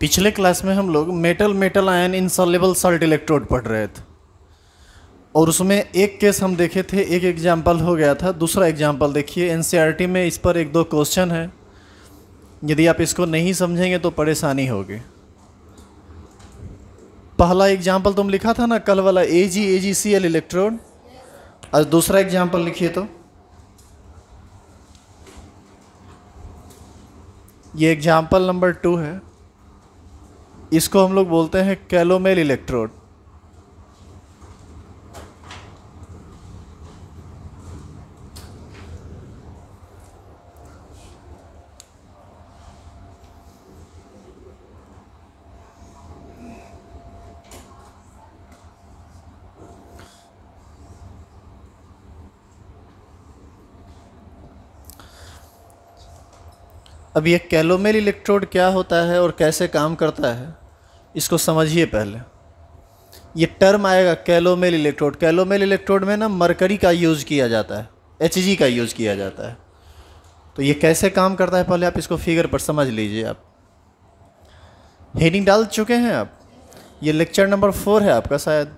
पिछले क्लास में हम लोग metal metal ion insoluble salt electrode पढ़ रहे थे और उसमें एक केस हम देखे थे एक एग्जाम्पल हो गया था दूसरा एग्जाम्पल देखिए एन e में इस पर एक दो क्वेश्चन है यदि आप इसको नहीं समझेंगे तो परेशानी होगी पहला एग्जाम्पल तुम लिखा था ना कल वाला ए जी ए जी सी एल इलेक्ट्रोड और दूसरा एग्जाम्पल लिखिए तो ये एग्जाम्पल नंबर टू है इसको हम लोग बोलते हैं कैलोमेल इलेक्ट्रोड अब ये कैलोमेल इलेक्ट्रोड क्या होता है और कैसे काम करता है इसको समझिए पहले ये टर्म आएगा कैलोमेल इलेक्ट्रोड कैलोमेल इलेक्ट्रोड में ना मरकरी का यूज़ किया जाता है एच का यूज़ किया जाता है तो ये कैसे काम करता है पहले आप इसको फिगर पर समझ लीजिए आप हेडिंग डाल चुके हैं आप ये लेक्चर नंबर फोर है आपका शायद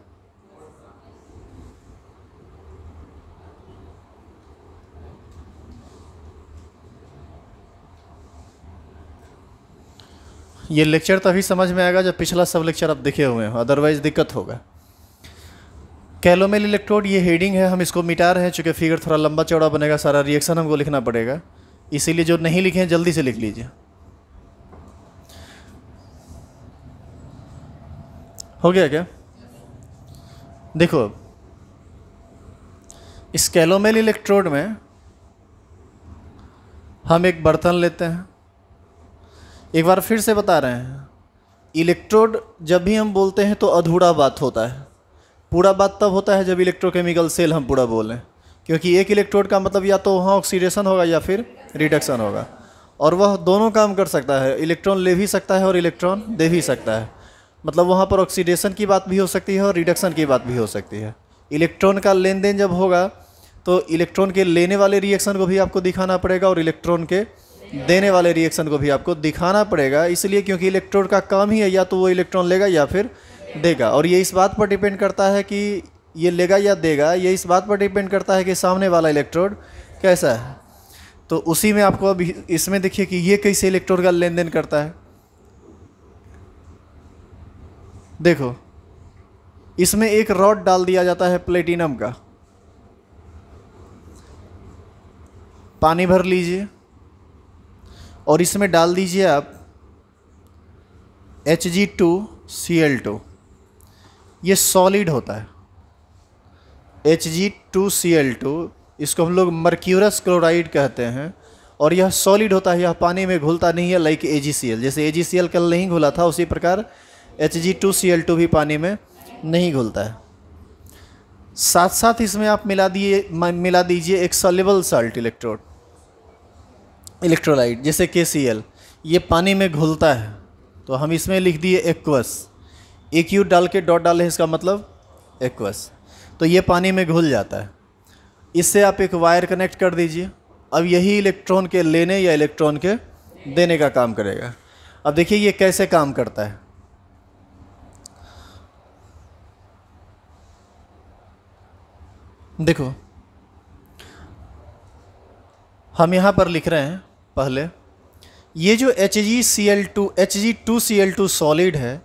ये लेक्चर तभी समझ में आएगा जब पिछला सब लेक्चर आप देखे हुए हो अदरवाइज दिक्कत होगा कैलोमेल इलेक्ट्रोड ये हेडिंग है हम इसको मिटा रहे हैं चूँकि फिगर थोड़ा लंबा चौड़ा बनेगा सारा रिएक्शन हमको लिखना पड़ेगा इसीलिए जो नहीं लिखे हैं जल्दी से लिख लीजिए हो गया क्या देखो अब इस कैलोमेल इलेक्ट्रोड में हम एक बर्तन लेते हैं एक बार फिर से बता रहे हैं इलेक्ट्रोड जब भी हम बोलते हैं तो अधूरा बात होता है पूरा बात तब होता है जब इलेक्ट्रोकेमिकल सेल हम पूरा बोलें क्योंकि एक इलेक्ट्रोड का मतलब या तो वहाँ ऑक्सीडेशन होगा या फिर रिडक्शन होगा और वह दोनों काम कर सकता है इलेक्ट्रॉन ले भी सकता है और इलेक्ट्रॉन दे भी सकता है मतलब वहाँ पर ऑक्सीडेशन की बात भी हो सकती है और रिडक्शन की बात भी हो सकती है इलेक्ट्रॉन का लेन देन जब होगा तो इलेक्ट्रॉन के लेने वाले रिएक्शन को भी आपको दिखाना पड़ेगा और इलेक्ट्रॉन के देने वाले रिएक्शन को भी आपको दिखाना पड़ेगा इसलिए क्योंकि इलेक्ट्रोड का काम ही है या तो वो इलेक्ट्रॉन लेगा या फिर देगा और ये इस बात पर डिपेंड करता है कि ये लेगा या देगा ये इस बात पर डिपेंड करता है कि सामने वाला इलेक्ट्रोड कैसा है तो उसी में आपको अब इसमें देखिए कि ये कैसे इलेक्ट्रोड का लेन देन करता है देखो इसमें एक रॉड डाल दिया जाता है प्लेटिनम का पानी भर लीजिए और इसमें डाल दीजिए आप H G two C L two ये सॉलिड होता है H G two C L two इसको हम लोग मर्क्यूरस क्लोराइड कहते हैं और यह सॉलिड होता है यह पानी में घुलता नहीं है like a ji C L जैसे ए जी सी एल कल नहीं घुला था उसी प्रकार H G two two C L भी पानी में नहीं घुलता है साथ साथ इसमें आप मिला दिए मिला दीजिए एक सॉलेबल साल्ट इलेक्ट्रोड इलेक्ट्रोलाइट जैसे के ये पानी में घुलता है तो हम इसमें लिख दिए एक्वस एक यू डाल के डॉट डाले इसका मतलब एक्वस तो ये पानी में घुल जाता है इससे आप एक वायर कनेक्ट कर दीजिए अब यही इलेक्ट्रॉन के लेने या इलेक्ट्रॉन के देने का काम करेगा अब देखिए ये कैसे काम करता है देखो हम यहाँ पर लिख रहे हैं पहले ये जो H G C L two H G two C L two solid है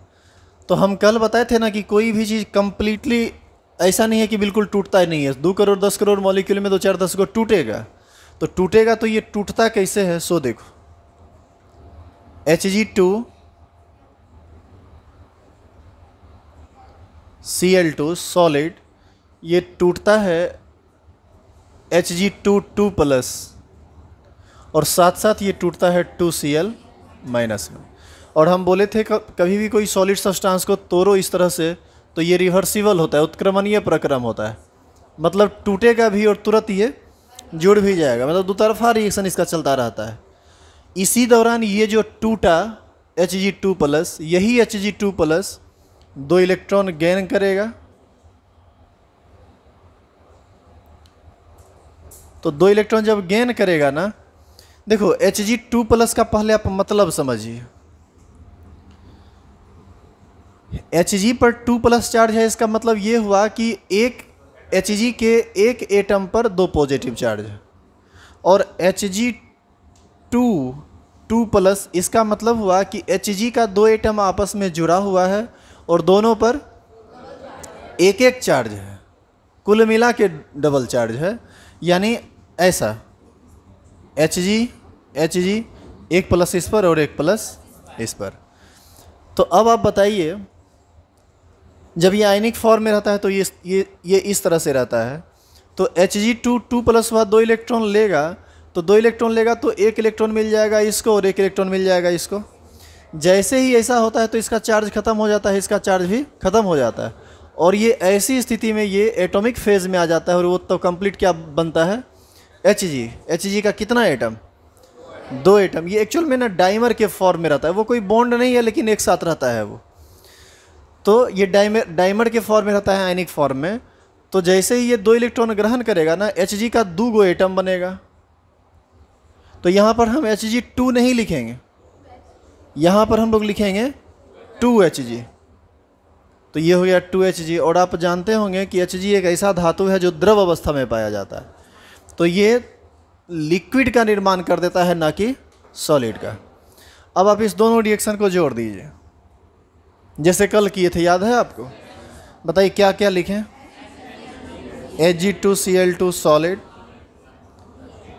तो हम कल बताए थे ना कि कोई भी चीज़ कम्प्लीटली ऐसा नहीं है कि बिल्कुल टूटता ही नहीं है दो करोड़ दस करोड़ मॉलिक्यूल में दो चार दस करोड़ टूटेगा तो टूटेगा तो ये टूटता कैसे है सो देखो H G two C L two solid ये टूटता है H G two two plus और साथ साथ ये टूटता है टू सी एल माइनस में और हम बोले थे कभी भी कोई सॉलिड सब्सटेंस को तोड़ो इस तरह से तो ये रिवर्सिबल होता है उत्क्रमणीय प्रक्रम होता है मतलब टूटेगा भी और तुरंत ये जुड़ भी जाएगा मतलब दो तरफा रिएक्शन इसका चलता रहता है इसी दौरान ये जो टूटा एच जी टू प्लस यही एच जी टू प्लस दो इलेक्ट्रॉन गेन करेगा तो दो इलेक्ट्रॉन जब गेन करेगा ना देखो एच जी टू प्लस का पहले आप मतलब समझिए एच जी पर टू प्लस चार्ज है इसका मतलब ये हुआ कि एक एच जी के एक एटम पर दो पॉजिटिव चार्ज है और H G two two plus इसका मतलब हुआ कि एच जी का दो एटम आपस में जुड़ा हुआ है और दोनों पर एक एक चार्ज है कुल मिला के डबल चार्ज है यानी ऐसा एच जी एच जी एक प्लस इस पर और एक प्लस इस पर तो अब आप बताइए जब ये आयनिक फॉर्म में रहता है तो ये ये ये इस तरह से रहता है तो H G two two plus हुआ दो इलेक्ट्रॉन लेगा तो दो इलेक्ट्रॉन लेगा तो एक इलेक्ट्रॉन मिल जाएगा इसको और एक इलेक्ट्रॉन मिल जाएगा इसको जैसे ही ऐसा होता है तो इसका चार्ज खत्म हो जाता है इसका चार्ज भी खत्म हो जाता है और ये ऐसी स्थिति में ये एटॉमिक फेज़ में आ जाता है और वो तो कंप्लीट क्या बनता है एच जी एच जी का कितना आइटम दो आइटम ये एक्चुअल में ना डाइमर के फॉर्म में रहता है वो कोई बॉन्ड नहीं है लेकिन एक साथ रहता है वो तो ये डाइमर डाइमर के फॉर्म में रहता है आयनिक फॉर्म में तो जैसे ही ये दो इलेक्ट्रॉन ग्रहण करेगा ना एच जी का दो गो एटम बनेगा तो यहाँ पर हम एच जी टू नहीं लिखेंगे यहाँ पर हम लोग लिखेंगे टू एच जी तो ये हो गया टू एच जी और आप जानते होंगे कि एच जी एक ऐसा धातु है जो द्रव अवस्था में पाया जाता है तो ये लिक्विड का निर्माण कर देता है ना कि सॉलिड का अब आप इस दोनों रिएक्शन को जोड़ दीजिए जैसे कल किए थे याद है आपको बताइए क्या क्या लिखें H G two C L two solid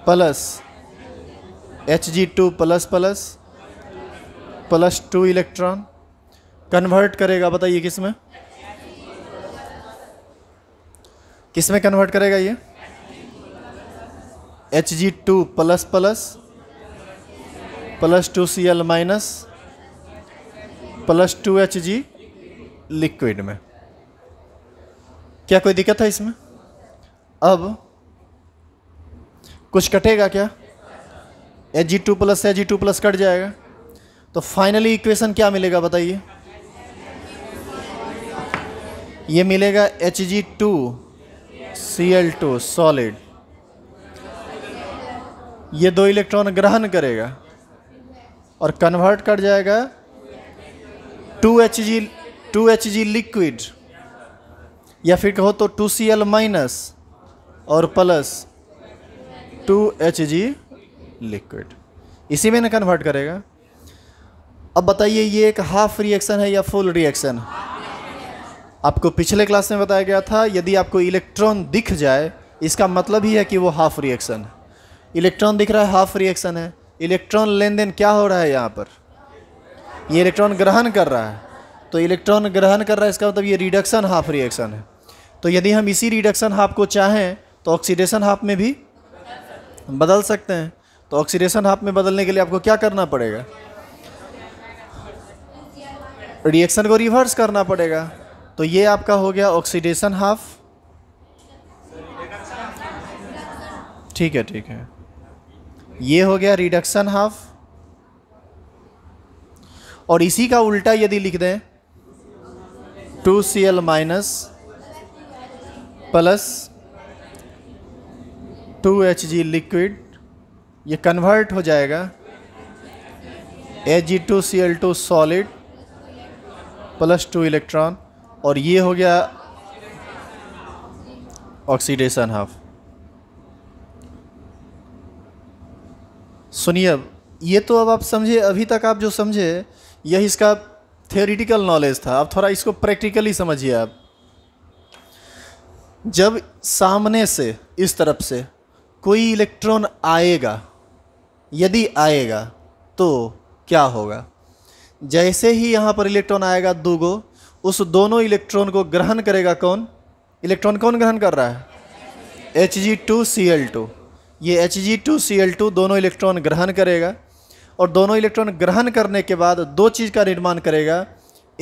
plus H G two plus plus plus two electron convert करेगा बताइए किसमें किसमें कन्वर्ट करेगा ये H G two plus plus plus two C L minus plus two H G liquid में क्या कोई दिक्कत है इसमें अब कुछ कटेगा क्या H G two plus H G two plus cut जाएगा तो फाइनली इक्वेशन क्या मिलेगा बताइए ये मिलेगा H G two C L two solid ये दो इलेक्ट्रॉन ग्रहण करेगा और कन्वर्ट कर जाएगा two H G two H G liquid या फिर कहो तो टू सी एल माइनस और plus two H G liquid इसी में ना कन्वर्ट करेगा अब बताइए ये एक हाफ रिएक्शन है या फुल रिएक्शन आपको पिछले क्लास में बताया गया था यदि आपको इलेक्ट्रॉन दिख जाए इसका मतलब ही है कि वो हाफ रिएक्शन है इलेक्ट्रॉन दिख रहा है हाफ रिएक्शन है इलेक्ट्रॉन लेन देन क्या हो रहा है यहाँ पर ये इलेक्ट्रॉन ग्रहण कर रहा है तो इलेक्ट्रॉन ग्रहण कर रहा है इसका मतलब ये रिडक्शन हाफ रिएक्शन है तो यदि हम इसी रिडक्शन हाफ को चाहें तो ऑक्सीडेशन हाफ में भी बदल सकते हैं तो ऑक्सीडेशन हाफ में बदलने के लिए आपको क्या करना पड़ेगा रिएक्शन को रिवर्स करना पड़ेगा तो ये आपका हो गया ऑक्सीडेशन हाफ ठीक है ठीक है ये हो गया रिडक्शन हाफ और इसी का उल्टा यदि लिख दें two C L minus plus two H G liquid ये कन्वर्ट हो जाएगा A G two C L two solid plus two electron और ये हो गया ऑक्सीडेशन हाफ सुनिए अब ये तो अब आप समझे अभी तक आप जो समझे यह इसका थियोरिटिकल नॉलेज था अब थोड़ा इसको प्रैक्टिकली समझिए आप जब सामने से इस तरफ से कोई इलेक्ट्रॉन आएगा यदि आएगा तो क्या होगा जैसे ही यहाँ पर इलेक्ट्रॉन आएगा दो गो उस दोनों इलेक्ट्रॉन को ग्रहण करेगा कौन इलेक्ट्रॉन कौन ग्रहण कर रहा है H G two C L two ये H G two C L two दोनों इलेक्ट्रॉन ग्रहण करेगा और दोनों इलेक्ट्रॉन ग्रहण करने के बाद दो चीज़ का निर्माण करेगा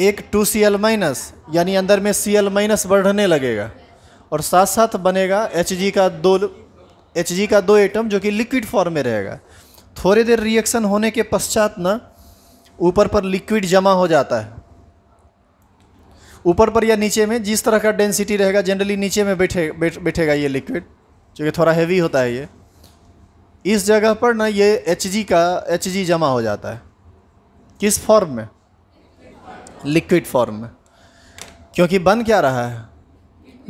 एक टू सी एल माइनस यानी अंदर में सी एल माइनस बढ़ने लगेगा और साथ साथ बनेगा एच जी का दो एच जी का दो एटम जो कि लिक्विड फॉर्म में रहेगा थोड़ी देर रिएक्शन होने के पश्चात ना ऊपर पर लिक्विड जमा हो जाता है ऊपर पर या नीचे में जिस तरह का डेंसिटी रहेगा जनरली नीचे में बैठे बैठेगा ये लिक्विड क्योंकि थोड़ा हैवी होता है ये इस जगह पर ना ये एच का एच जमा हो जाता है किस फॉर्म में लिक्विड फॉर्म में क्योंकि बन क्या रहा है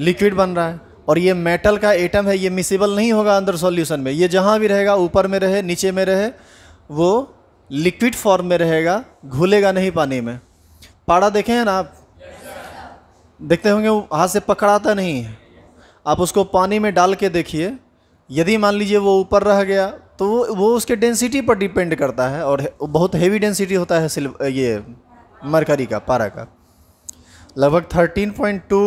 लिक्विड बन रहा है और ये मेटल का एटम है ये मिसिबल नहीं होगा अंदर सॉल्यूशन में ये जहाँ भी रहेगा ऊपर में रहे नीचे में रहे वो लिक्विड फॉर्म में रहेगा घुलेगा नहीं पानी में पाड़ा देखे हैं ना आप देखते होंगे हाथ से पकड़ाता नहीं है आप उसको पानी में डाल के देखिए यदि मान लीजिए वो ऊपर रह गया तो वो वो उसके डेंसिटी पर डिपेंड करता है और बहुत हेवी डेंसिटी होता है सिल्व ये मरकरी का पारा का लगभग 13.2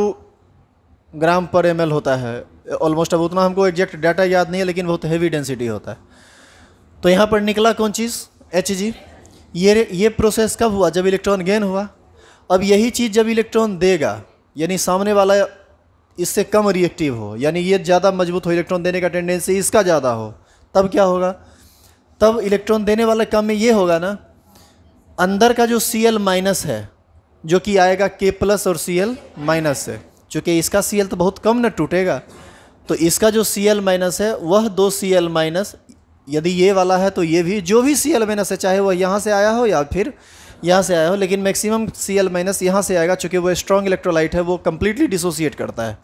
ग्राम पर एम होता है ऑलमोस्ट अब उतना हमको एग्जैक्ट डाटा याद नहीं है लेकिन बहुत हेवी डेंसिटी होता है तो यहाँ पर निकला कौन चीज़ एच जी ये ये प्रोसेस कब हुआ जब इलेक्ट्रॉन गेन हुआ अब यही चीज़ जब इलेक्ट्रॉन देगा यानी सामने वाला इससे कम रिएक्टिव हो यानी ये ज़्यादा मजबूत हो इलेक्ट्रॉन देने का टेंडेंसी इसका ज़्यादा हो तब क्या होगा तब इलेक्ट्रॉन देने वाला कम में ये होगा ना अंदर का जो सी एल माइनस है जो कि आएगा के प्लस और सी एल माइनस से चूँकि इसका सी एल तो बहुत कम ना टूटेगा तो इसका जो सी एल माइनस है वह दो सी एल माइनस यदि ये वाला है तो ये भी जो भी सी एल माइनस है चाहे वह यहाँ से आया हो या फिर यहाँ से आया हो लेकिन मैक्सिमम सी एल माइनस यहाँ से आएगा चूँकि वो स्ट्रॉन्ग इलेक्ट्रोलाइट है वो कम्प्लीटली डिसोसिएट करता है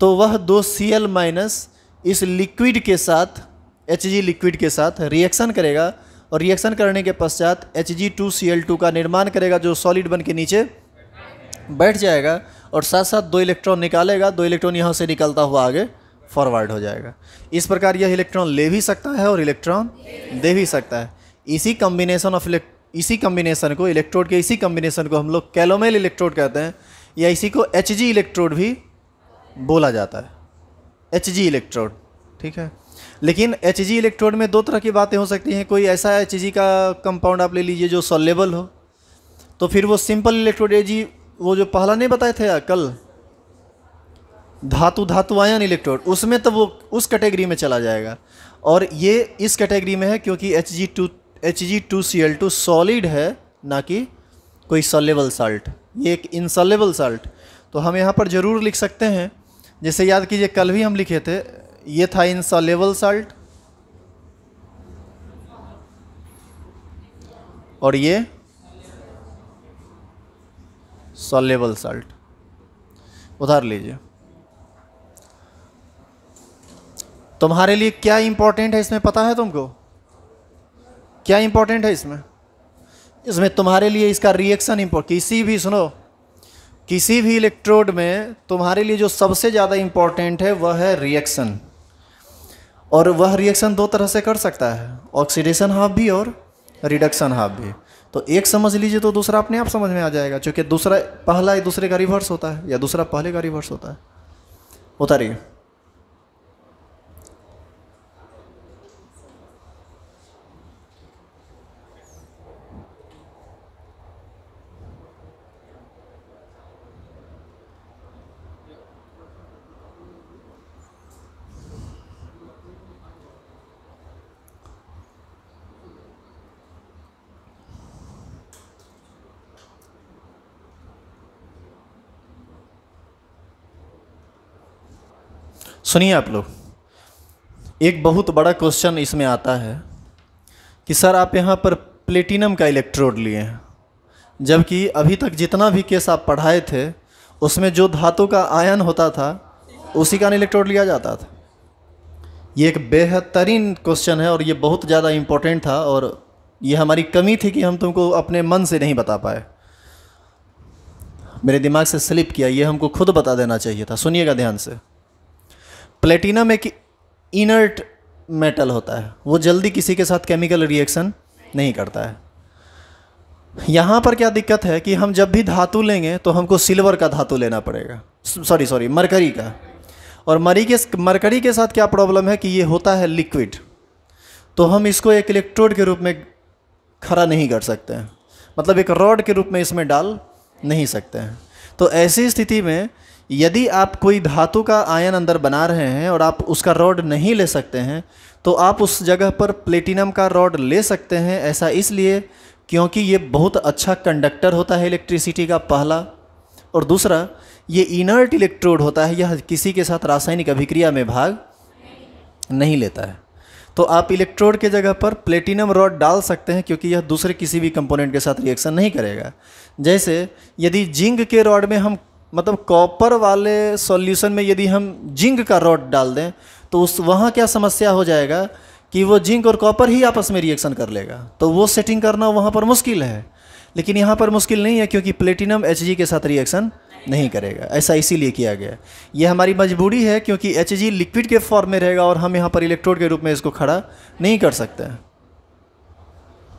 तो वह दो सी एल माइनस इस लिक्विड के साथ एच जी लिक्विड के साथ रिएक्शन करेगा और रिएक्शन करने के पश्चात H G two C L two का निर्माण करेगा जो सॉलिड बन के नीचे बैठ जाएगा और साथ साथ दो इलेक्ट्रॉन निकालेगा दो इलेक्ट्रॉन यहाँ से निकलता हुआ आगे फॉरवर्ड हो जाएगा इस प्रकार यह इलेक्ट्रॉन ले भी सकता है और इलेक्ट्रॉन दे भी सकता है इसी कम्बिनेशन ऑफ इसी कम्बिनेशन को इलेक्ट्रोड के इसी कम्बिनेशन को हम लोग कैलोमेल इलेक्ट्रोड कहते हैं या इसी को एच जी इलेक्ट्रोड भी बोला जाता है एच जी इलेक्ट्रोड ठीक है लेकिन एच जी इलेक्ट्रोड में दो तरह की बातें हो सकती हैं कोई ऐसा एच जी का कंपाउंड आप ले लीजिए जो सॉलेबल हो तो फिर वो सिंपल इलेक्ट्रोड एजी वो जो पहला नहीं बताए थे कल धातु धातु आयन इलेक्ट्रोड उसमें तो वो उस कैटेगरी में चला जाएगा और ये इस कैटेगरी में है क्योंकि H G two H G two C L two solid है ना कि कोई सॉलेबल साल्ट ये एक इनसॉलेबल साल्ट तो हम यहाँ पर ज़रूर लिख सकते हैं जैसे याद कीजिए कल भी हम लिखे थे ये था इनसॉलेबल साल्ट और ये सॉलेबल साल्ट उधार लीजिए तुम्हारे लिए क्या इंपॉर्टेंट है इसमें पता है तुमको क्या इंपॉर्टेंट है इसमें इसमें तुम्हारे लिए इसका रिएक्शन इंपॉर्ट किसी भी सुनो किसी भी इलेक्ट्रोड में तुम्हारे लिए जो सबसे ज़्यादा इम्पॉर्टेंट है वह है रिएक्शन और वह रिएक्शन दो तरह से कर सकता है ऑक्सीडेशन हाफ भी और रिडक्शन हाफ भी तो एक समझ लीजिए तो दूसरा अपने आप समझ में आ जाएगा क्योंकि दूसरा पहला दूसरे का रिवर्स होता है या दूसरा पहले का रिवर्स होता है उतारिए सुनिए आप लोग एक बहुत बड़ा क्वेश्चन इसमें आता है कि सर आप यहाँ पर प्लेटिनम का इलेक्ट्रोड लिए हैं जबकि अभी तक जितना भी केस आप पढ़ाए थे उसमें जो धातु का आयन होता था उसी का इलेक्ट्रोड लिया जाता था ये एक बेहतरीन क्वेश्चन है और ये बहुत ज़्यादा इम्पोर्टेंट था और ये हमारी कमी थी कि हम तुमको अपने मन से नहीं बता पाए मेरे दिमाग से स्लिप किया ये हमको खुद बता देना चाहिए था सुनिएगा ध्यान से प्लेटिनम एक इनर्ट मेटल होता है वो जल्दी किसी के साथ केमिकल रिएक्शन नहीं करता है यहाँ पर क्या दिक्कत है कि हम जब भी धातु लेंगे तो हमको सिल्वर का धातु लेना पड़ेगा सॉरी सॉरी मरकरी का और मरी के मरकरी के साथ क्या प्रॉब्लम है कि ये होता है लिक्विड तो हम इसको एक इलेक्ट्रोड के रूप में खड़ा नहीं कर सकते मतलब एक रॉड के रूप में इसमें डाल नहीं सकते हैं तो ऐसी स्थिति में यदि आप कोई धातु का आयन अंदर बना रहे हैं और आप उसका रॉड नहीं ले सकते हैं तो आप उस जगह पर प्लेटिनम का रॉड ले सकते हैं ऐसा इसलिए क्योंकि ये बहुत अच्छा कंडक्टर होता है इलेक्ट्रिसिटी का पहला और दूसरा ये इनर्ट इलेक्ट्रोड होता है यह किसी के साथ रासायनिक अभिक्रिया में भाग नहीं लेता है तो आप इलेक्ट्रोड के जगह पर प्लेटिनम रॉड डाल सकते हैं क्योंकि यह दूसरे किसी भी कंपोनेंट के साथ रिएक्शन नहीं करेगा जैसे यदि जिंक के रॉड में हम मतलब कॉपर वाले सॉल्यूशन में यदि हम जिंक का रॉड डाल दें तो उस वहाँ क्या समस्या हो जाएगा कि वो जिंक और कॉपर ही आपस में रिएक्शन कर लेगा तो वो सेटिंग करना वहाँ पर मुश्किल है लेकिन यहाँ पर मुश्किल नहीं है क्योंकि प्लेटिनम एच के साथ रिएक्शन नहीं करेगा ऐसा इसीलिए किया गया ये हमारी मजबूरी है क्योंकि एच लिक्विड के फॉर्म में रहेगा और हम यहाँ पर इलेक्ट्रोड के रूप में इसको खड़ा नहीं कर सकते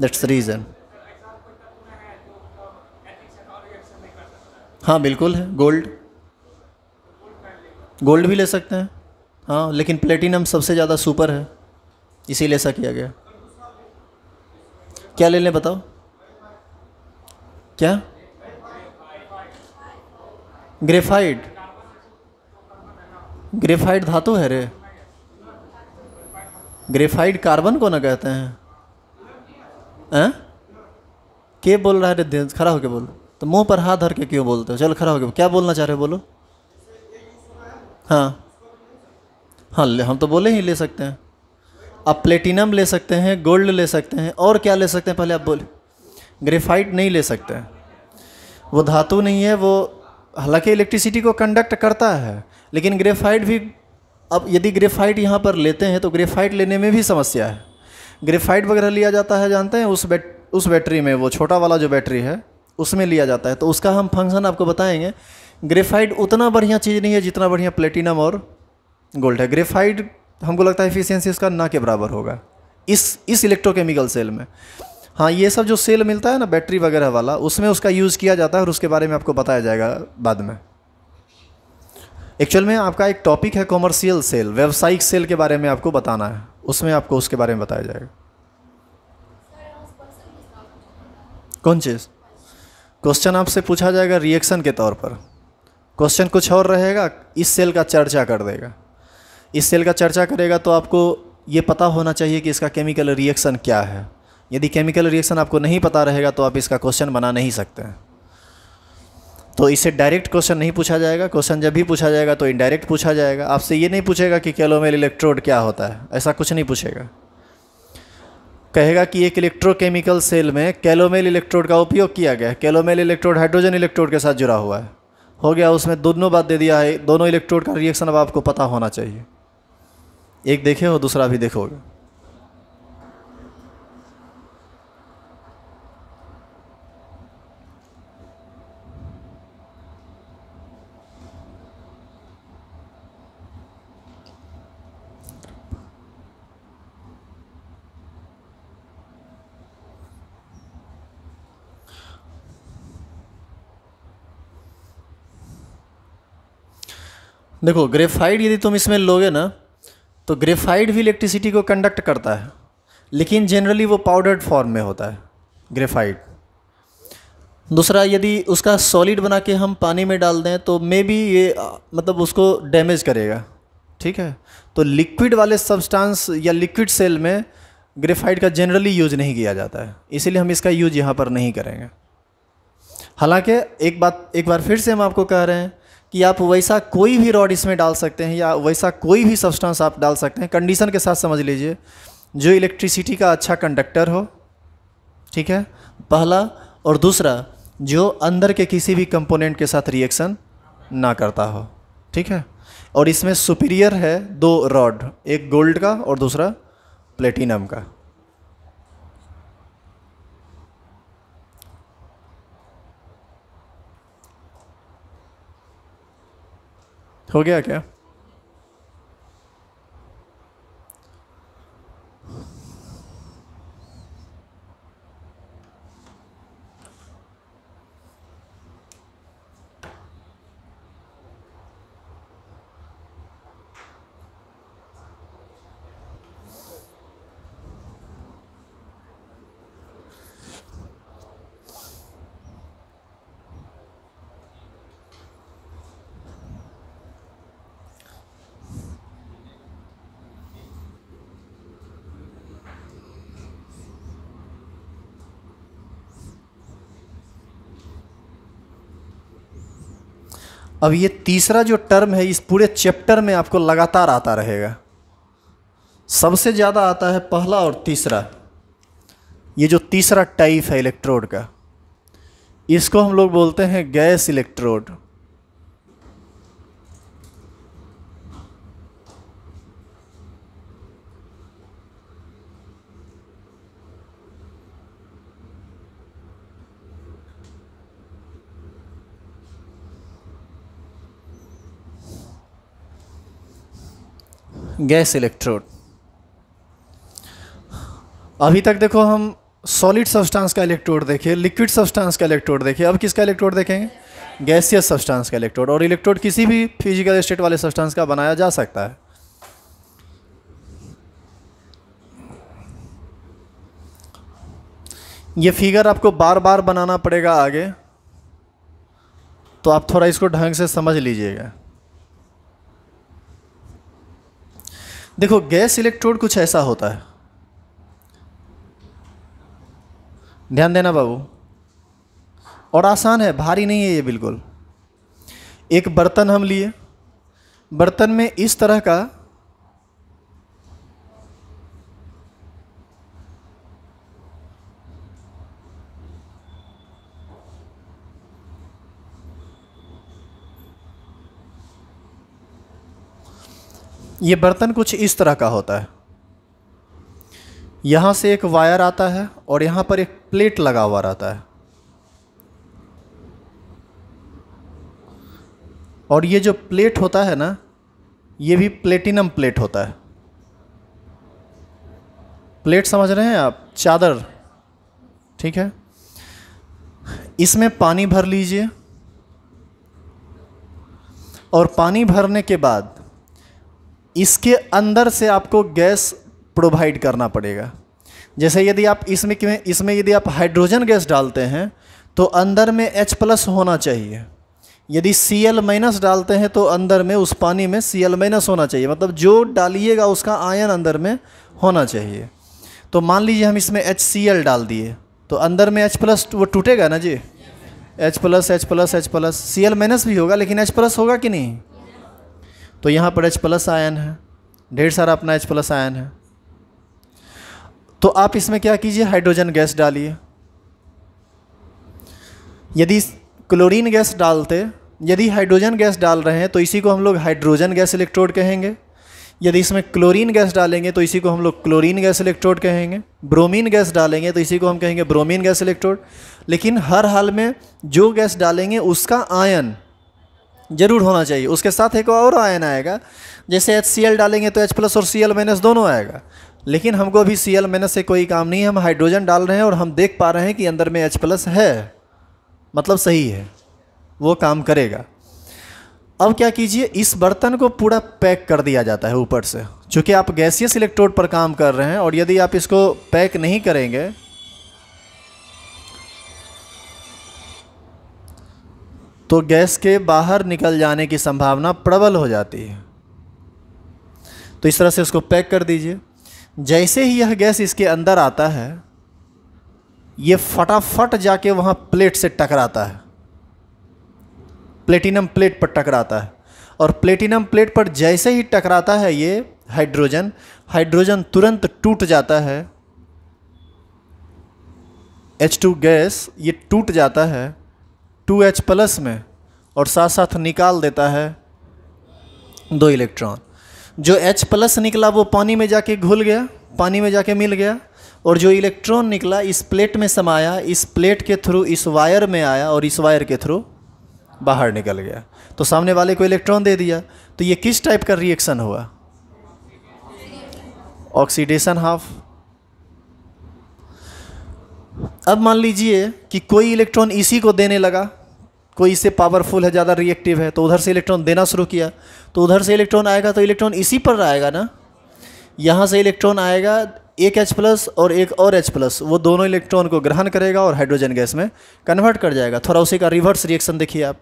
दैट्स रीज़न हाँ बिल्कुल है गोल्ड गोल्ड भी ले सकते हैं हाँ लेकिन प्लेटिनम सबसे ज़्यादा सुपर है इसीलिए ऐसा किया गया क्या ले लें बताओ क्या ग्रेफाइट ग्रेफाइट धातु है रे ग्रेफाइट कार्बन को ना कहते हैं के बोल रहा है रे खड़ा होके बोलो तो मुंह पर हाथ धर के क्यों बोलते हो चलो खड़ा हो गया क्या बोलना चाह रहे हो बोलो हाँ हाँ हम तो बोले ही ले सकते हैं आप प्लेटिनम ले सकते हैं गोल्ड ले सकते हैं और क्या ले सकते हैं पहले आप बोले ग्रेफाइट नहीं ले सकते हैं वो धातु नहीं है वो हालांकि इलेक्ट्रिसिटी को कंडक्ट करता है लेकिन ग्रेफाइट भी अब यदि ग्रेफाइट यहाँ पर लेते हैं तो ग्रेफाइट लेने में भी समस्या है ग्रेफाइट वगैरह लिया जाता है जानते हैं उस बैट उस बैटरी में वो छोटा वाला जो बैटरी है उसमें लिया जाता है तो उसका हम फंक्शन आपको बताएंगे ग्रेफाइट उतना बढ़िया चीज़ नहीं है जितना बढ़िया प्लेटिनम और गोल्ड है ग्रेफाइट हमको लगता है एफिशियंसी उसका ना के बराबर होगा इस इस इलेक्ट्रोकेमिकल सेल में हाँ ये सब जो सेल मिलता है ना बैटरी वगैरह वाला उसमें उसका यूज़ किया जाता है और उसके बारे में आपको बताया जाएगा बाद में एक्चुअल में आपका एक टॉपिक है कॉमर्शियल सेल व्यावसायिक सेल के बारे में आपको बताना है उसमें आपको उसके बारे में बताया जाएगा कौन चीज़ क्वेश्चन आपसे पूछा जाएगा रिएक्शन के तौर पर क्वेश्चन कुछ और रहेगा इस सेल का चर्चा कर देगा इस सेल का चर्चा करेगा तो आपको ये पता होना चाहिए कि इसका केमिकल रिएक्शन क्या है यदि केमिकल रिएक्शन आपको नहीं पता रहेगा तो आप इसका क्वेश्चन बना नहीं सकते हैं तो इसे डायरेक्ट क्वेश्चन नहीं पूछा जाएगा क्वेश्चन जब भी पूछा जाएगा तो इनडायरेक्ट पूछा जाएगा आपसे ये नहीं पूछेगा कि कैलोमेल इलेक्ट्रोड क्या होता है ऐसा कुछ नहीं पूछेगा कहेगा कि एक इलेक्ट्रोकेमिकल सेल में कैलोमेल इलेक्ट्रोड का उपयोग किया गया है कैलोमेल इलेक्ट्रोड हाइड्रोजन इलेक्ट्रोड के साथ जुड़ा हुआ है हो गया उसमें दोनों बात दे दिया है दोनों इलेक्ट्रोड का रिएक्शन अब आपको पता होना चाहिए एक देखे हो दूसरा भी देखोगे देखो ग्रेफाइड यदि तुम इसमें लोगे ना तो ग्रेफाइड भी इलेक्ट्रिसिटी को कंडक्ट करता है लेकिन जनरली वो पाउडर्ड फॉर्म में होता है ग्रेफाइड दूसरा यदि उसका सॉलिड बना के हम पानी में डाल दें तो मे बी ये मतलब उसको डैमेज करेगा ठीक है तो लिक्विड वाले सब्सटेंस या लिक्विड सेल में ग्रेफाइड का जनरली यूज नहीं किया जाता है इसीलिए हम इसका यूज यहाँ पर नहीं करेंगे हालांकि एक बात एक बार फिर से हम आपको कह रहे हैं कि आप वैसा कोई भी रॉड इसमें डाल सकते हैं या वैसा कोई भी सब्सटेंस आप डाल सकते हैं कंडीशन के साथ समझ लीजिए जो इलेक्ट्रिसिटी का अच्छा कंडक्टर हो ठीक है पहला और दूसरा जो अंदर के किसी भी कंपोनेंट के साथ रिएक्शन ना करता हो ठीक है और इसमें सुपीरियर है दो रॉड एक गोल्ड का और दूसरा प्लेटिनम का हो गया क्या अब ये तीसरा जो टर्म है इस पूरे चैप्टर में आपको लगातार आता रहेगा सबसे ज़्यादा आता है पहला और तीसरा ये जो तीसरा टाइप है इलेक्ट्रोड का इसको हम लोग बोलते हैं गैस इलेक्ट्रोड गैस इलेक्ट्रोड अभी तक देखो हम सॉलिड सब्सटेंस का इलेक्ट्रोड देखे लिक्विड सब्सटेंस का इलेक्ट्रोड देखे अब किसका इलेक्ट्रोड देखेंगे गैसियस सब्सटेंस का इलेक्ट्रोड और इलेक्ट्रोड किसी भी फिजिकल स्टेट वाले सब्सटेंस का बनाया जा सकता है ये फिगर आपको बार बार बनाना पड़ेगा आगे तो आप थोड़ा इसको ढंग से समझ लीजिएगा देखो गैस इलेक्ट्रोड कुछ ऐसा होता है ध्यान देना बाबू और आसान है भारी नहीं है ये बिल्कुल एक बर्तन हम लिए बर्तन में इस तरह का ये बर्तन कुछ इस तरह का होता है यहाँ से एक वायर आता है और यहाँ पर एक प्लेट लगा हुआ रहता है और ये जो प्लेट होता है ना ये भी प्लेटिनम प्लेट होता है प्लेट समझ रहे हैं आप चादर ठीक है इसमें पानी भर लीजिए और पानी भरने के बाद इसके अंदर से आपको गैस प्रोवाइड करना पड़ेगा जैसे यदि आप इसमें इसमें यदि आप हाइड्रोजन गैस डालते हैं तो अंदर में H प्लस होना चाहिए यदि सी एल माइनस डालते हैं तो अंदर में उस पानी में सी एल माइनस होना चाहिए मतलब जो डालिएगा उसका आयन अंदर में होना चाहिए तो मान लीजिए हम इसमें एच सी एल डाल दिए तो अंदर में एच प्लस वो टूटेगा ना जी H plus H plus H plus C L minus भी होगा लेकिन एच प्लस होगा कि नहीं तो यहाँ पर H प्लस आयन है ढेर सारा अपना H प्लस आयन है तो आप इसमें क्या कीजिए हाइड्रोजन गैस डालिए यदि क्लोरीन गैस डालते यदि हाइड्रोजन गैस डाल रहे हैं तो इसी को हम लोग हाइड्रोजन गैस इलेक्ट्रोड कहेंगे यदि इसमें क्लोरीन गैस डालेंगे तो इसी को हम लोग क्लोरीन गैस इलेक्ट्रोड कहेंगे ब्रोमीन गैस डालेंगे तो इसी को हम कहेंगे ब्रोमीन गैस इलेक्ट्रोड लेकिन हर हाल में जो गैस डालेंगे उसका आयन ज़रूर होना चाहिए उसके साथ एक और आयन आएगा जैसे एच सी एल डालेंगे तो एच प्लस और सी एल माइनस दोनों आएगा लेकिन हमको अभी सी एल माइनस से कोई काम नहीं है हम हाइड्रोजन डाल रहे हैं और हम देख पा रहे हैं कि अंदर में एच प्लस है मतलब सही है वो काम करेगा अब क्या कीजिए इस बर्तन को पूरा पैक कर दिया जाता है ऊपर से चूँकि आप गैसियस इलेक्ट्रोड पर काम कर रहे हैं और यदि आप इसको पैक नहीं करेंगे तो गैस के बाहर निकल जाने की संभावना प्रबल हो जाती है तो इस तरह से इसको पैक कर दीजिए जैसे ही यह गैस इसके अंदर आता है ये फटाफट जाके वहाँ प्लेट से टकराता है प्लेटिनम प्लेट पर टकराता है और प्लेटिनम प्लेट पर जैसे ही टकराता है ये हाइड्रोजन हाइड्रोजन तुरंत टूट जाता है H2 गैस ये टूट जाता है टू एच प्लस में और साथ साथ निकाल देता है दो इलेक्ट्रॉन जो एच प्लस निकला वो पानी में जाके घुल गया पानी में जाके मिल गया और जो इलेक्ट्रॉन निकला इस प्लेट में समाया इस प्लेट के थ्रू इस वायर में आया और इस वायर के थ्रू बाहर निकल गया तो सामने वाले को इलेक्ट्रॉन दे दिया तो ये किस टाइप का रिएक्शन हुआ ऑक्सीडेशन हाफ अब मान लीजिए कि कोई इलेक्ट्रॉन इसी को देने लगा कोई इससे पावरफुल है ज़्यादा रिएक्टिव है तो उधर से इलेक्ट्रॉन देना शुरू किया तो उधर से इलेक्ट्रॉन आएगा तो इलेक्ट्रॉन इसी पर आएगा ना यहाँ से इलेक्ट्रॉन आएगा एक एच प्लस और एक और एच प्लस वो दोनों इलेक्ट्रॉन को ग्रहण करेगा और हाइड्रोजन गैस में कन्वर्ट कर जाएगा थोड़ा उसी का रिवर्स रिएक्शन देखिए आप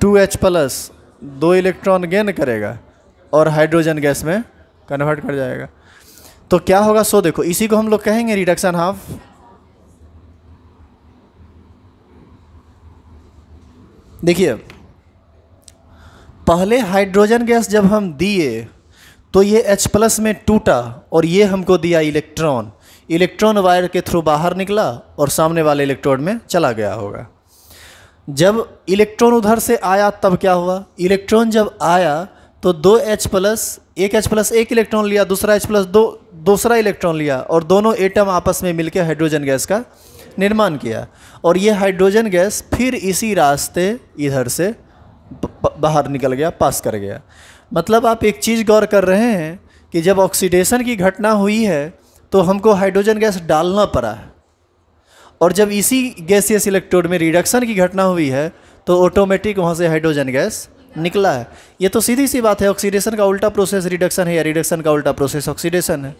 टू एच प्लस दो इलेक्ट्रॉन गेन करेगा और हाइड्रोजन गैस में कन्वर्ट कर जाएगा तो क्या होगा सो देखो इसी को हम लोग कहेंगे रिडक्शन हाफ देखिए पहले हाइड्रोजन गैस जब हम दिए तो ये एच प्लस में टूटा और ये हमको दिया इलेक्ट्रॉन इलेक्ट्रॉन वायर के थ्रू बाहर निकला और सामने वाले इलेक्ट्रोड में चला गया होगा जब इलेक्ट्रॉन उधर से आया तब क्या हुआ इलेक्ट्रॉन जब आया तो दो एच प्लस एक एच प्लस एक इलेक्ट्रॉन लिया दूसरा एच प्लस दो दूसरा इलेक्ट्रॉन लिया और दोनों एटम आपस में मिलकर हाइड्रोजन गैस का निर्माण किया और ये हाइड्रोजन गैस फिर इसी रास्ते इधर से बाहर निकल गया पास कर गया मतलब आप एक चीज़ गौर कर रहे हैं कि जब ऑक्सीडेशन की घटना हुई है तो हमको हाइड्रोजन गैस डालना पड़ा है और जब इसी गैसियस इलेक्ट्रोड में रिडक्शन की घटना हुई है तो ऑटोमेटिक वहाँ से हाइड्रोजन गैस निकला है ये तो सीधी सी बात है ऑक्सीडेशन का उल्टा प्रोसेस रिडक्शन है या रिडक्शन का उल्टा प्रोसेस ऑक्सीडेशन है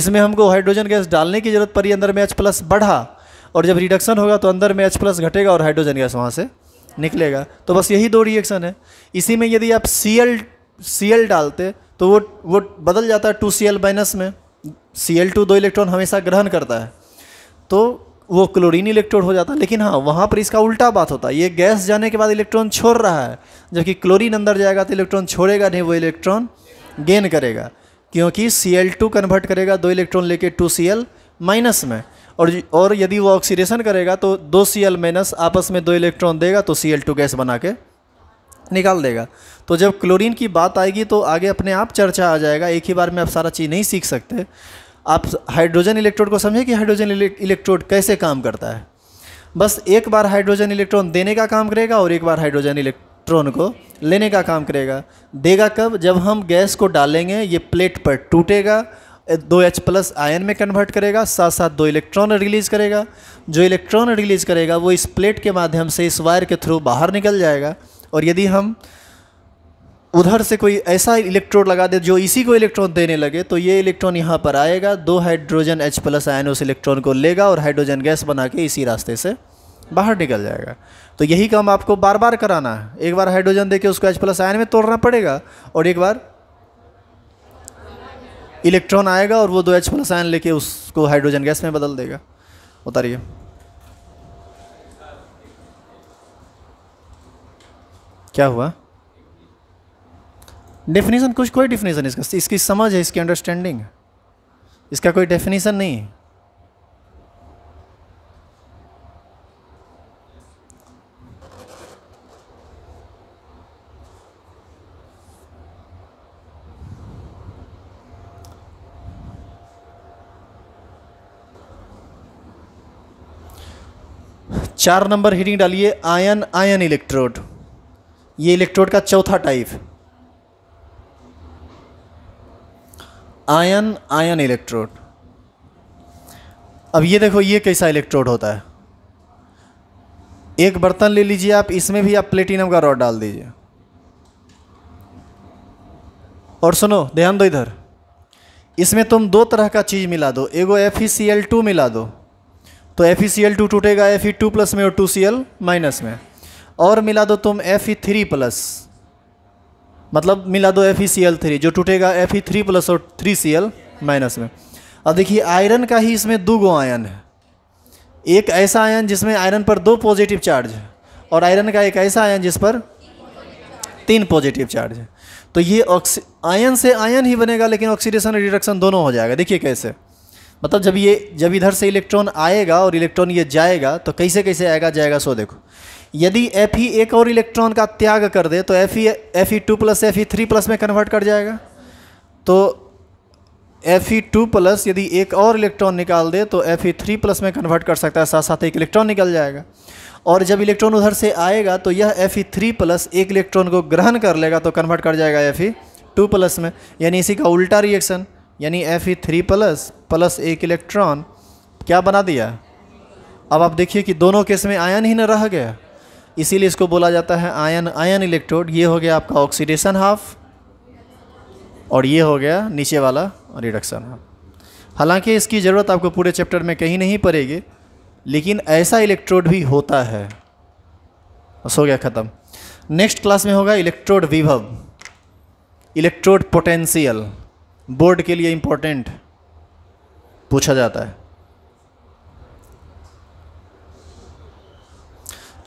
इसमें हमको हाइड्रोजन गैस डालने की ज़रूरत पड़ी अंदर में एच प्लस बढ़ा और जब रिडक्शन होगा तो अंदर में एच प्लस घटेगा और हाइड्रोजन गैस वहाँ से निकलेगा तो बस यही दो रिएक्शन है इसी में यदि आप सी एल सी एल डालते तो वो वो बदल जाता है टू सी एल माइनस में सी एल टू दो इलेक्ट्रॉन हमेशा ग्रहण करता है तो वो क्लोरीन इलेक्ट्रोड हो जाता लेकिन हाँ वहाँ पर इसका उल्टा बात होता है ये गैस जाने के बाद इलेक्ट्रॉन छोड़ रहा है जबकि क्लोरीन अंदर जाएगा तो इलेक्ट्रॉन छोड़ेगा नहीं वो इलेक्ट्रॉन गेन करेगा क्योंकि सी एल टू कन्वर्ट करेगा दो इलेक्ट्रॉन लेके टू सी एल माइनस में और और यदि वो ऑक्सीडेशन करेगा तो दो सी एल माइनस आपस में दो इलेक्ट्रॉन देगा तो सी एल टू गैस बना के निकाल देगा तो जब क्लोरीन की बात आएगी तो आगे अपने आप चर्चा आ जाएगा एक ही बार में आप सारा चीज़ नहीं सीख सकते आप हाइड्रोजन इलेक्ट्रोड को समझे कि हाइड्रोजन इलेक्ट्रोड कैसे काम करता है बस एक बार हाइड्रोजन इलेक्ट्रॉन देने का काम करेगा और एक बार हाइड्रोजन इलेक्ट्रॉन को लेने का काम करेगा देगा कब जब हम गैस को डालेंगे ये प्लेट पर टूटेगा दो एच प्लस आयन में कन्वर्ट करेगा साथ साथ दो इलेक्ट्रॉन रिलीज़ करेगा जो इलेक्ट्रॉन रिलीज़ करेगा वो इस प्लेट के माध्यम से इस वायर के थ्रू बाहर निकल जाएगा और यदि हम उधर से कोई ऐसा इलेक्ट्रोड लगा दे जो इसी को इलेक्ट्रॉन देने लगे तो ये इलेक्ट्रॉन यहाँ पर आएगा दो हाइड्रोजन एच प्लस आयन उस इलेक्ट्रॉन को लेगा और हाइड्रोजन गैस बना के इसी रास्ते से बाहर निकल जाएगा तो यही काम आपको बार बार कराना है एक बार हाइड्रोजन दे के उसको एच प्लस आयन में तोड़ना पड़ेगा और एक बार इलेक्ट्रॉन आएगा और वो दो एच प्लस आयन लेके उसको हाइड्रोजन गैस में बदल देगा उतारिए क्या हुआ डेफिनेशन कुछ कोई डेफिनेशन इसका इसकी समझ है इसकी अंडरस्टैंडिंग इसका कोई डेफिनेशन नहीं है चार नंबर हीटिंग डालिए आयन आयन इलेक्ट्रोड ये इलेक्ट्रोड का चौथा टाइप आयन आयन इलेक्ट्रोड अब ये देखो ये कैसा इलेक्ट्रोड होता है एक बर्तन ले लीजिए आप इसमें भी आप प्लेटिनम का रॉड डाल दीजिए और सुनो ध्यान दो इधर इसमें तुम दो तरह का चीज़ मिला दो एगो F E C L two मिला दो तो F E C L two टूटेगा एफ ई टू प्लस में और टू सी एल माइनस में और मिला दो तुम एफ ई थ्री प्लस मतलब मिला दो F E C L three जो टूटेगा एफ ई थ्री प्लस और थ्री सी एल माइनस में अब देखिए आयरन का ही इसमें दो गो आयन है एक ऐसा आयन जिसमें आयरन पर दो पॉजिटिव चार्ज है और आयरन का एक ऐसा आयन जिस पर तीन पॉजिटिव चार्ज है तो ये आयन से आयन ही बनेगा लेकिन ऑक्सीडेशन और रिडक्शन दोनों हो जाएगा देखिए कैसे मतलब जब ये जब इधर से इलेक्ट्रॉन आएगा और इलेक्ट्रॉन ये जाएगा तो कैसे कैसे आएगा जाएगा सो देखो यदि एफ ई e एक और इलेक्ट्रॉन का त्याग कर दे तो F E F E two plus F E three plus में कन्वर्ट कर जाएगा तो एफ ई टू प्लस यदि एक और इलेक्ट्रॉन निकाल दे तो एफ ई थ्री प्लस में कन्वर्ट कर सकता है साथ साथ एक इलेक्ट्रॉन निकल जाएगा और जब इलेक्ट्रॉन उधर से आएगा तो यह एफ ई थ्री प्लस एक इलेक्ट्रॉन को ग्रहण कर लेगा तो कन्वर्ट कर जाएगा एफ ई टू प्लस में यानी इसी का उल्टा रिएक्शन यानी F E three plus plus एक इलेक्ट्रॉन क्या बना दिया अब आप देखिए कि दोनों केस में आयन ही न रह गया इसीलिए इसको बोला जाता है आयन आयन इलेक्ट्रोड ये हो गया आपका ऑक्सीडेशन हाफ और ये हो गया नीचे वाला रिडक्शन हाफ हालांकि इसकी ज़रूरत आपको पूरे चैप्टर में कहीं नहीं पड़ेगी लेकिन ऐसा इलेक्ट्रोड भी होता है बस हो गया ख़त्म नेक्स्ट क्लास में होगा इलेक्ट्रोड विभव इलेक्ट्रोड पोटेंशियल बोर्ड के लिए इम्पोर्टेंट पूछा जाता है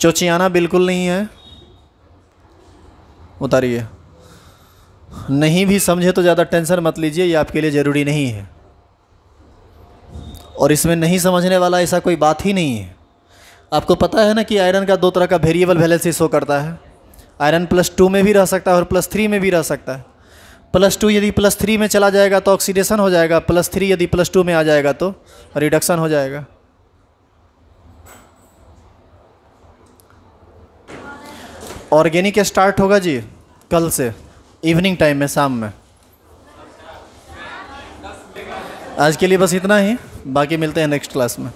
चोचियाना बिल्कुल नहीं है उतारिए नहीं भी समझे तो ज़्यादा टेंशन मत लीजिए ये आपके लिए ज़रूरी नहीं है और इसमें नहीं समझने वाला ऐसा कोई बात ही नहीं है आपको पता है ना कि आयरन का दो तरह का वेरिएबल वैलेंस ही शो करता है आयरन प्लस टू में भी रह सकता है और प्लस थ्री में भी रह सकता है प्लस टू यदि प्लस थ्री में चला जाएगा तो ऑक्सीडेशन हो जाएगा प्लस थ्री यदि प्लस टू में आ जाएगा तो रिडक्शन हो जाएगा ऑर्गेनिक स्टार्ट होगा जी कल से इवनिंग टाइम में शाम में आज के लिए बस इतना ही बाकी मिलते हैं नेक्स्ट क्लास में